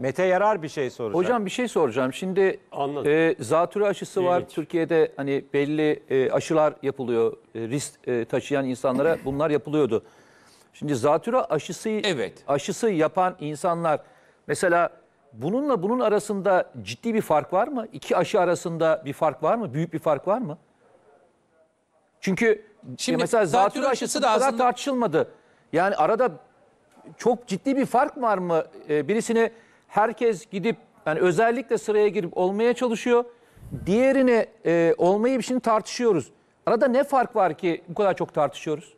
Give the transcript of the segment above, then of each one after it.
Mete yarar bir şey soracağım. Hocam bir şey soracağım. Şimdi Anladım. e, zatürre aşısı İlginç. var. Türkiye'de hani belli e, aşılar yapılıyor. E, risk e, taşıyan insanlara bunlar yapılıyordu. Şimdi zatürre aşısı evet. aşısı yapan insanlar mesela bununla bunun arasında ciddi bir fark var mı? İki aşı arasında bir fark var mı? Büyük bir fark var mı? Çünkü e, Şimdi, e, mesela zatürre, zatürre aşısı, aşısı da aslında... tartışılmadı. Yani arada çok ciddi bir fark var mı? E, birisini Herkes gidip yani özellikle sıraya girip olmaya çalışıyor. Diğerini e, olmayı şimdi tartışıyoruz. Arada ne fark var ki bu kadar çok tartışıyoruz?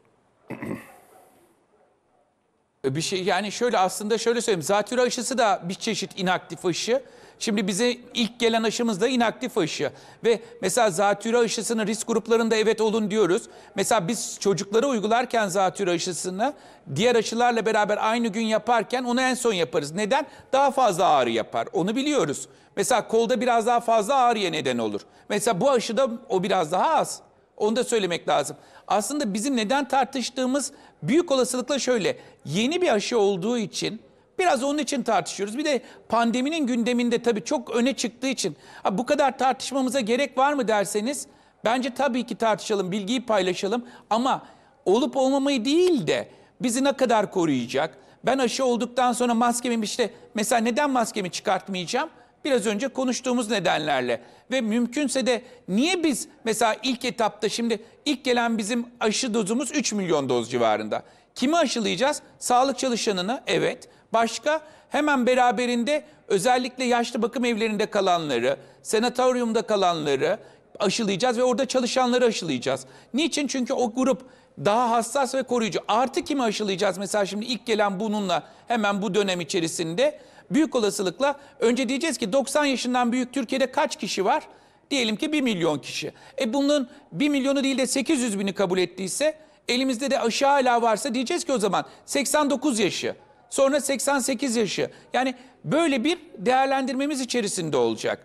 bir şey yani şöyle aslında şöyle söyleyeyim. Zatürre aşısı da bir çeşit inaktif aşı. Şimdi bize ilk gelen aşımız da inaktif aşı. Ve mesela zatürre aşısını risk gruplarında evet olun diyoruz. Mesela biz çocuklara uygularken zatürre aşısını diğer aşılarla beraber aynı gün yaparken onu en son yaparız. Neden? Daha fazla ağrı yapar. Onu biliyoruz. Mesela kolda biraz daha fazla ağrıya neden olur. Mesela bu aşıda o biraz daha az. Onu da söylemek lazım. Aslında bizim neden tartıştığımız büyük olasılıkla şöyle. Yeni bir aşı olduğu için Biraz onun için tartışıyoruz. Bir de pandeminin gündeminde tabii çok öne çıktığı için bu kadar tartışmamıza gerek var mı derseniz bence tabii ki tartışalım, bilgiyi paylaşalım ama olup olmamayı değil de bizi ne kadar koruyacak? Ben aşı olduktan sonra maskemi işte mesela neden maskemi çıkartmayacağım? Biraz önce konuştuğumuz nedenlerle ve mümkünse de niye biz mesela ilk etapta şimdi ilk gelen bizim aşı dozumuz 3 milyon doz civarında. Kimi aşılayacağız? Sağlık çalışanını evet. Başka hemen beraberinde özellikle yaşlı bakım evlerinde kalanları, senatoryumda kalanları aşılayacağız ve orada çalışanları aşılayacağız. Niçin? Çünkü o grup daha hassas ve koruyucu. Artı kimi aşılayacağız? Mesela şimdi ilk gelen bununla hemen bu dönem içerisinde büyük olasılıkla önce diyeceğiz ki 90 yaşından büyük Türkiye'de kaç kişi var? Diyelim ki 1 milyon kişi. E bunun 1 milyonu değil de 800 bini kabul ettiyse elimizde de aşı hala varsa diyeceğiz ki o zaman 89 yaşı sonra 88 yaşı. Yani böyle bir değerlendirmemiz içerisinde olacak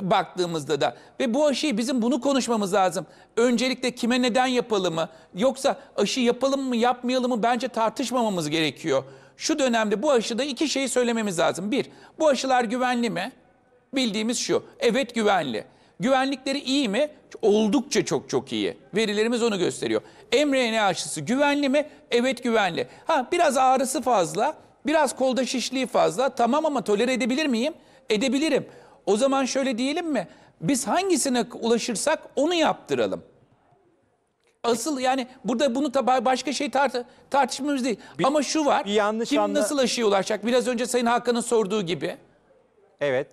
baktığımızda da. Ve bu aşıyı bizim bunu konuşmamız lazım. Öncelikle kime neden yapalım mı? Yoksa aşı yapalım mı yapmayalım mı bence tartışmamamız gerekiyor. Şu dönemde bu aşıda iki şeyi söylememiz lazım. Bir, bu aşılar güvenli mi? Bildiğimiz şu, evet güvenli. Güvenlikleri iyi mi? Oldukça çok çok iyi. Verilerimiz onu gösteriyor. mRNA aşısı güvenli mi? Evet güvenli. Ha biraz ağrısı fazla, biraz kolda şişliği fazla. Tamam ama tolere edebilir miyim? Edebilirim. O zaman şöyle diyelim mi? Biz hangisine ulaşırsak onu yaptıralım. Asıl yani burada bunu tabi başka şey tart tartışmamız değil. Bir- Ama şu var. bir yanlış kim anla- nasıl aşıya ulaşacak? Biraz önce Sayın Hakan'ın sorduğu gibi. Evet.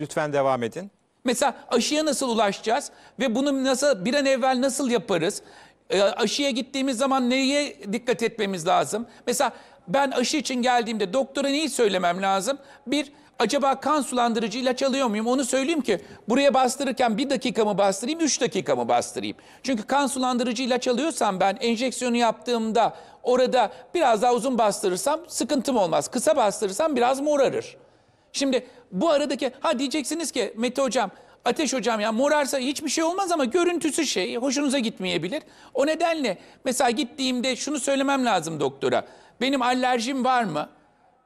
Lütfen devam edin. Mesela aşıya nasıl ulaşacağız ve bunu nasıl bir an evvel nasıl yaparız? E, aşıya gittiğimiz zaman neye dikkat etmemiz lazım? Mesela ben aşı için geldiğimde doktora neyi söylemem lazım? Bir, acaba kan sulandırıcı ilaç alıyor muyum? Onu söyleyeyim ki buraya bastırırken bir dakika mı bastırayım, üç dakika mı bastırayım? Çünkü kan sulandırıcı ilaç alıyorsam ben enjeksiyonu yaptığımda orada biraz daha uzun bastırırsam sıkıntım olmaz. Kısa bastırırsam biraz morarır. Şimdi bu aradaki ha diyeceksiniz ki Mete hocam ateş hocam ya morarsa hiçbir şey olmaz ama görüntüsü şey hoşunuza gitmeyebilir. O nedenle mesela gittiğimde şunu söylemem lazım doktora. Benim alerjim var mı?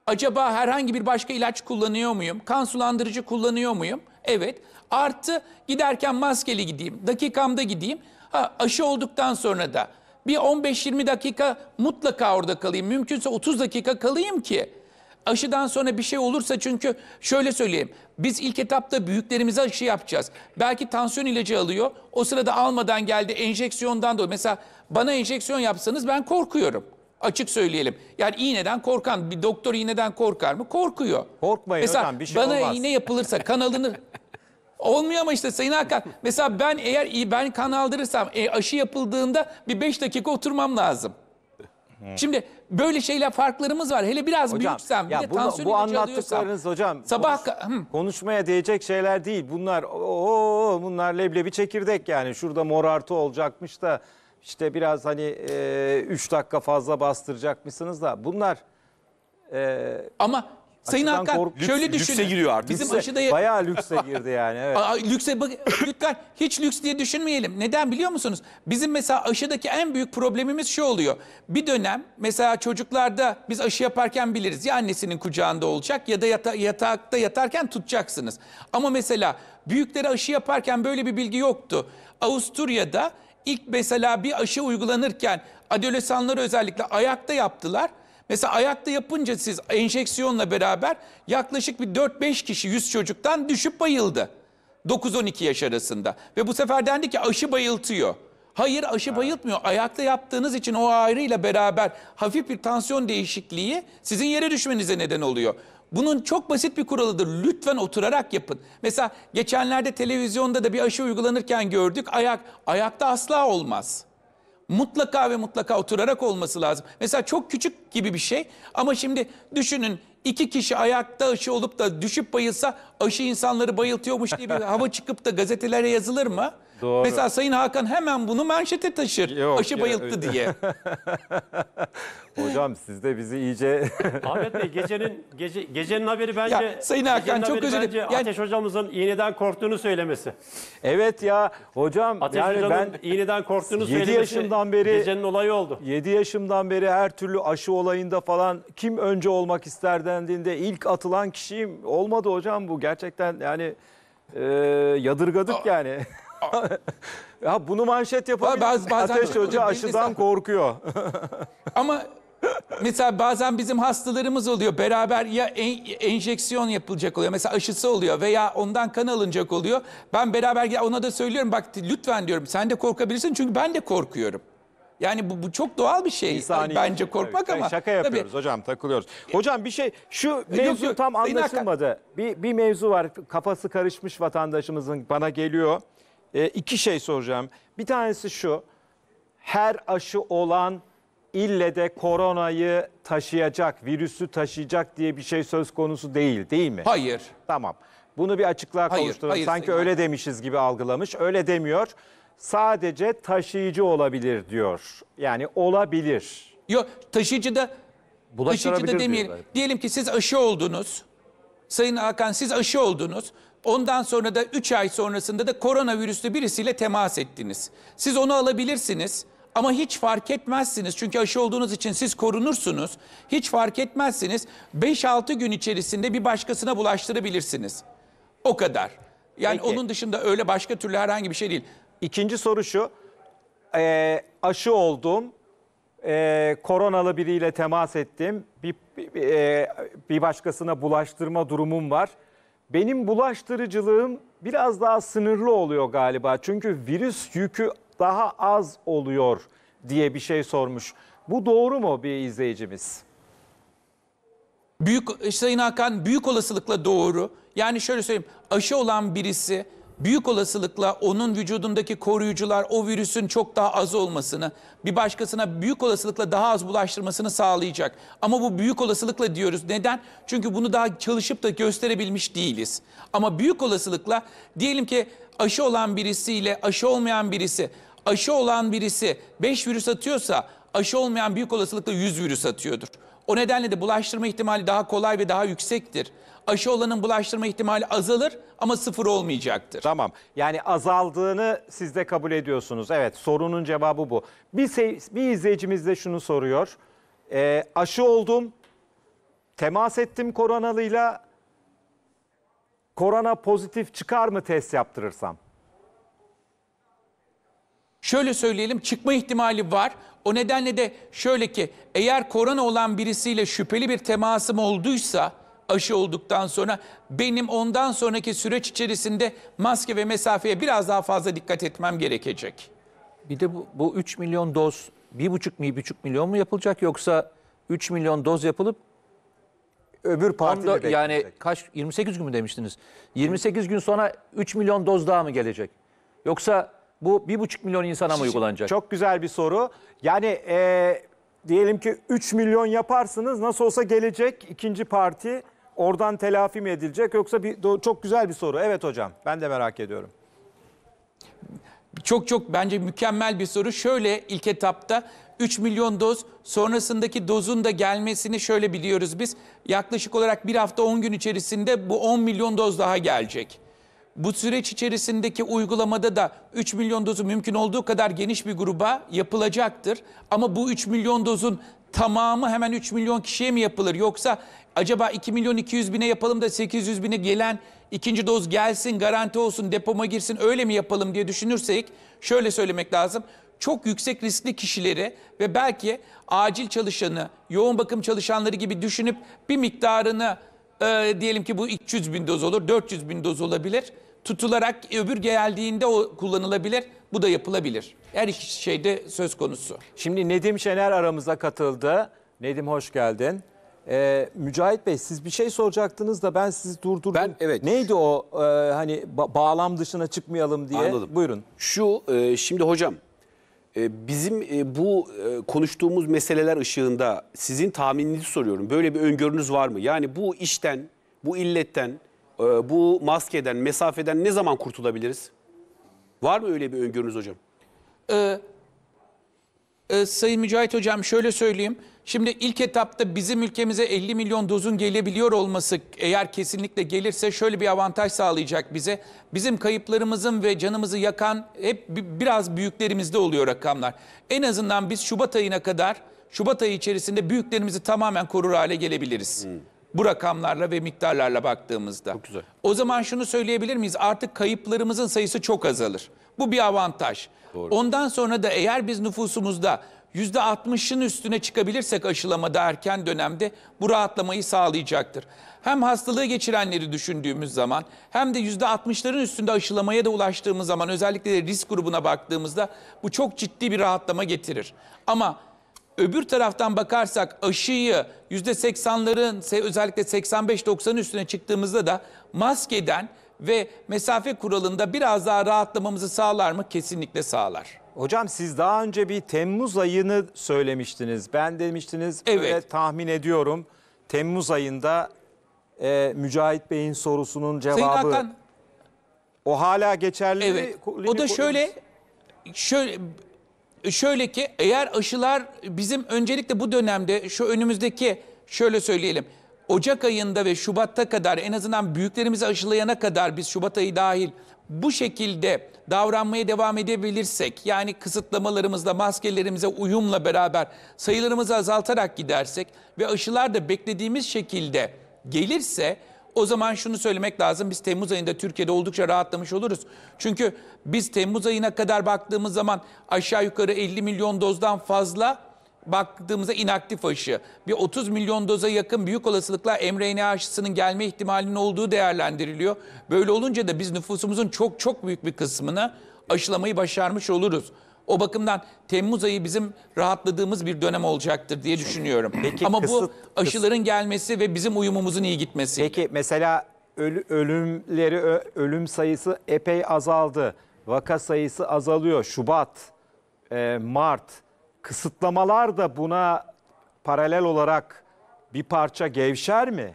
Acaba herhangi bir başka ilaç kullanıyor muyum? Kan sulandırıcı kullanıyor muyum? Evet. Artı giderken maskeli gideyim. Dakikamda gideyim. Ha, aşı olduktan sonra da bir 15-20 dakika mutlaka orada kalayım. Mümkünse 30 dakika kalayım ki Aşıdan sonra bir şey olursa çünkü şöyle söyleyeyim. Biz ilk etapta büyüklerimize aşı yapacağız. Belki tansiyon ilacı alıyor. O sırada almadan geldi enjeksiyondan dolayı. Mesela bana enjeksiyon yapsanız ben korkuyorum. Açık söyleyelim. Yani iğneden korkan bir doktor iğneden korkar mı? Korkuyor. Korkmayın Mesela hocam bir şey bana olmaz. iğne yapılırsa kan alınır. Olmuyor ama işte Sayın Hakan. Mesela ben eğer ben kan aldırırsam e, aşı yapıldığında bir beş dakika oturmam lazım. Hmm. Şimdi böyle şeyler farklarımız var. Hele biraz hocam, büyüksem, ya bir de bu, bu anlattıklarınız hocam sabah konuş, konuşmaya değecek şeyler değil. Bunlar o bunlar leblebi çekirdek yani. Şurada morartı olacakmış da işte biraz hani 3 e, üç dakika fazla bastıracakmışsınız da bunlar e, ama Sayın Aşıdan Hakan kork- şöyle düşünün. lükse giriyor artık. Bizim Lükse- aşıda Bayağı lükse girdi yani. Evet. Aa, lükse bak lütfen hiç lüks diye düşünmeyelim. Neden biliyor musunuz? Bizim mesela aşıdaki en büyük problemimiz şu oluyor. Bir dönem mesela çocuklarda biz aşı yaparken biliriz. Ya annesinin kucağında olacak ya da yata- yatakta yatarken tutacaksınız. Ama mesela büyüklere aşı yaparken böyle bir bilgi yoktu. Avusturya'da ilk mesela bir aşı uygulanırken adolesanları özellikle ayakta yaptılar. Mesela ayakta yapınca siz enjeksiyonla beraber yaklaşık bir 4-5 kişi 100 çocuktan düşüp bayıldı. 9-12 yaş arasında. Ve bu sefer dendi ki aşı bayıltıyor. Hayır aşı bayıltmıyor. Ayakta yaptığınız için o ağrıyla beraber hafif bir tansiyon değişikliği sizin yere düşmenize neden oluyor. Bunun çok basit bir kuralıdır. Lütfen oturarak yapın. Mesela geçenlerde televizyonda da bir aşı uygulanırken gördük. Ayak ayakta asla olmaz mutlaka ve mutlaka oturarak olması lazım. Mesela çok küçük gibi bir şey ama şimdi düşünün iki kişi ayakta aşı olup da düşüp bayılsa aşı insanları bayıltıyormuş diye bir hava çıkıp da gazetelere yazılır mı? Doğru. Mesela Sayın Hakan hemen bunu manşete taşır. Yok, Aşı ya, diye. Hocam siz de bizi iyice... Ahmet Bey gecenin gece, gecenin haberi bence... Ya, Sayın Hakan çok özür dilerim. Yani... Ateş hocamızın iğneden korktuğunu söylemesi. Evet ya hocam Ateş yani ben... iğneden korktuğunu 7 söylemesi yaşımdan beri, gecenin olayı oldu. 7 yaşımdan beri her türlü aşı olayında falan kim önce olmak ister dendiğinde ilk atılan kişiyim. Olmadı hocam bu gerçekten yani e, yadırgadık yani. ya bunu manşet yapabilir. Baz, bazen Ateş Hoca aşıdan korkuyor. Ama mesela bazen bizim hastalarımız oluyor. Beraber ya en, enjeksiyon yapılacak oluyor. Mesela aşısı oluyor veya ondan kan alınacak oluyor. Ben beraber ona da söylüyorum bak lütfen diyorum sen de korkabilirsin çünkü ben de korkuyorum. Yani bu, bu çok doğal bir şey İnsani bence şey, korkmak tabii, ama. Şaka yapıyoruz tabii. hocam takılıyoruz. E, hocam bir şey şu mevzu yok, yok. tam anlaşılmadı. Bir, bir mevzu var kafası karışmış vatandaşımızın bana geliyor e, iki şey soracağım. Bir tanesi şu. Her aşı olan ille de koronayı taşıyacak, virüsü taşıyacak diye bir şey söz konusu değil değil mi? Hayır. Tamam. Bunu bir açıklığa Hayır, kavuşturalım. hayır, Sanki öyle Hakan. demişiz gibi algılamış. Öyle demiyor. Sadece taşıyıcı olabilir diyor. Yani olabilir. Yok taşıyıcı da taşıyıcı da demeyelim. diyorlar. Diyelim ki siz aşı oldunuz. Sayın Hakan siz aşı oldunuz. Ondan sonra da 3 ay sonrasında da koronavirüslü birisiyle temas ettiniz. Siz onu alabilirsiniz ama hiç fark etmezsiniz. Çünkü aşı olduğunuz için siz korunursunuz. Hiç fark etmezsiniz. 5-6 gün içerisinde bir başkasına bulaştırabilirsiniz. O kadar. Yani Peki. onun dışında öyle başka türlü herhangi bir şey değil. İkinci soru şu. E, aşı oldum. E, koronalı biriyle temas ettim. Bir, bir, bir ee, başkasına bulaştırma durumum var benim bulaştırıcılığım biraz daha sınırlı oluyor galiba. Çünkü virüs yükü daha az oluyor diye bir şey sormuş. Bu doğru mu bir izleyicimiz? Büyük Sayın Hakan büyük olasılıkla doğru. Yani şöyle söyleyeyim aşı olan birisi büyük olasılıkla onun vücudundaki koruyucular o virüsün çok daha az olmasını, bir başkasına büyük olasılıkla daha az bulaştırmasını sağlayacak. Ama bu büyük olasılıkla diyoruz. Neden? Çünkü bunu daha çalışıp da gösterebilmiş değiliz. Ama büyük olasılıkla diyelim ki aşı olan birisiyle aşı olmayan birisi, aşı olan birisi 5 virüs atıyorsa aşı olmayan büyük olasılıkla 100 virüs atıyordur. O nedenle de bulaştırma ihtimali daha kolay ve daha yüksektir. Aşı olanın bulaştırma ihtimali azalır ama sıfır olmayacaktır. Tamam. Yani azaldığını siz de kabul ediyorsunuz. Evet sorunun cevabı bu. Bir, se- bir izleyicimiz de şunu soruyor. E, aşı oldum. Temas ettim koronalıyla. Korona pozitif çıkar mı test yaptırırsam? şöyle söyleyelim çıkma ihtimali var. O nedenle de şöyle ki eğer korona olan birisiyle şüpheli bir temasım olduysa aşı olduktan sonra benim ondan sonraki süreç içerisinde maske ve mesafeye biraz daha fazla dikkat etmem gerekecek. Bir de bu, bu 3 milyon doz 1,5 mi 1,5 milyon mu yapılacak yoksa 3 milyon doz yapılıp öbür partide yani kaç 28 gün mü demiştiniz? 28 gün sonra 3 milyon doz daha mı gelecek? Yoksa bu bir buçuk milyon insana mı uygulanacak? Çok güzel bir soru. Yani e, diyelim ki 3 milyon yaparsınız nasıl olsa gelecek ikinci parti oradan telafi mi edilecek yoksa bir, çok güzel bir soru. Evet hocam ben de merak ediyorum. Çok çok bence mükemmel bir soru. Şöyle ilk etapta 3 milyon doz sonrasındaki dozun da gelmesini şöyle biliyoruz biz. Yaklaşık olarak bir hafta 10 gün içerisinde bu 10 milyon doz daha gelecek bu süreç içerisindeki uygulamada da 3 milyon dozu mümkün olduğu kadar geniş bir gruba yapılacaktır. Ama bu 3 milyon dozun tamamı hemen 3 milyon kişiye mi yapılır? Yoksa acaba 2 milyon 200 bine yapalım da 800 bine gelen ikinci doz gelsin, garanti olsun, depoma girsin öyle mi yapalım diye düşünürsek şöyle söylemek lazım. Çok yüksek riskli kişileri ve belki acil çalışanı, yoğun bakım çalışanları gibi düşünüp bir miktarını e, diyelim ki bu 300 bin doz olur, 400 bin doz olabilir tutularak öbür geldiğinde o kullanılabilir. Bu da yapılabilir. Her iki şeyde söz konusu. Şimdi Nedim Şener aramıza katıldı. Nedim hoş geldin. Ee, Mücahit Bey siz bir şey soracaktınız da ben sizi durdurdum. Ben evet. Neydi o e, hani ba bağlam dışına çıkmayalım diye? Anladım. Buyurun. Şu e, şimdi hocam e, bizim e, bu e, konuştuğumuz meseleler ışığında sizin tahmininizi soruyorum. Böyle bir öngörünüz var mı? Yani bu işten, bu illetten e, bu maskeden, mesafeden ne zaman kurtulabiliriz? Var mı öyle bir öngörünüz hocam? Ee, e, Sayın Mücahit Hocam şöyle söyleyeyim. Şimdi ilk etapta bizim ülkemize 50 milyon dozun gelebiliyor olması eğer kesinlikle gelirse şöyle bir avantaj sağlayacak bize. Bizim kayıplarımızın ve canımızı yakan hep biraz büyüklerimizde oluyor rakamlar. En azından biz Şubat ayına kadar Şubat ayı içerisinde büyüklerimizi tamamen korur hale gelebiliriz. Hmm. Bu rakamlarla ve miktarlarla baktığımızda. Çok güzel. O zaman şunu söyleyebilir miyiz? Artık kayıplarımızın sayısı çok azalır. Bu bir avantaj. Doğru. Ondan sonra da eğer biz nüfusumuzda %60'ın üstüne çıkabilirsek aşılamada erken dönemde bu rahatlamayı sağlayacaktır. Hem hastalığı geçirenleri düşündüğümüz zaman hem de %60'ların üstünde aşılamaya da ulaştığımız zaman özellikle de risk grubuna baktığımızda bu çok ciddi bir rahatlama getirir. Ama Öbür taraftan bakarsak aşıyı %80'ların özellikle 85-90 üstüne çıktığımızda da maskeden ve mesafe kuralında biraz daha rahatlamamızı sağlar mı? Kesinlikle sağlar. Hocam siz daha önce bir Temmuz ayını söylemiştiniz. Ben demiştiniz evet. böyle tahmin ediyorum. Temmuz ayında e, Mücahit Bey'in sorusunun cevabı. Sayın Hakan, o hala geçerli. Evet. O da şöyle şöyle şöyle ki eğer aşılar bizim öncelikle bu dönemde şu önümüzdeki şöyle söyleyelim. Ocak ayında ve Şubat'ta kadar en azından büyüklerimizi aşılayana kadar biz Şubat ayı dahil bu şekilde davranmaya devam edebilirsek yani kısıtlamalarımızla maskelerimize uyumla beraber sayılarımızı azaltarak gidersek ve aşılar da beklediğimiz şekilde gelirse o zaman şunu söylemek lazım. Biz Temmuz ayında Türkiye'de oldukça rahatlamış oluruz. Çünkü biz Temmuz ayına kadar baktığımız zaman aşağı yukarı 50 milyon dozdan fazla baktığımızda inaktif aşı. Bir 30 milyon doza yakın büyük olasılıkla mRNA aşısının gelme ihtimalinin olduğu değerlendiriliyor. Böyle olunca da biz nüfusumuzun çok çok büyük bir kısmını aşılamayı başarmış oluruz. O bakımdan Temmuz ayı bizim rahatladığımız bir dönem olacaktır diye düşünüyorum. Peki, Ama kısıt, bu aşıların kısıt. gelmesi ve bizim uyumumuzun iyi gitmesi. Peki mesela öl, ölümleri ölüm sayısı epey azaldı. Vaka sayısı azalıyor. Şubat, e, Mart kısıtlamalar da buna paralel olarak bir parça gevşer mi?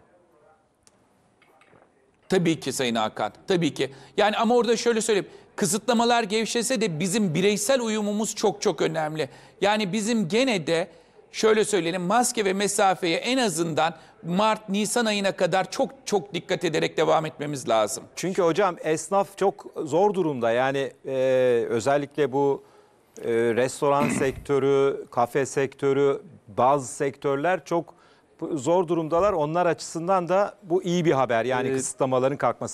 Tabii ki Sayın Hakan. Tabii ki. Yani ama orada şöyle söyleyeyim kısıtlamalar gevşese de bizim bireysel uyumumuz çok çok önemli. Yani bizim gene de şöyle söyleyelim maske ve mesafeye en azından Mart Nisan ayına kadar çok çok dikkat ederek devam etmemiz lazım. Çünkü hocam esnaf çok zor durumda. Yani e, özellikle bu e, restoran sektörü, kafe sektörü, bazı sektörler çok zor durumdalar. Onlar açısından da bu iyi bir haber. Yani kısıtlamaların kalkması.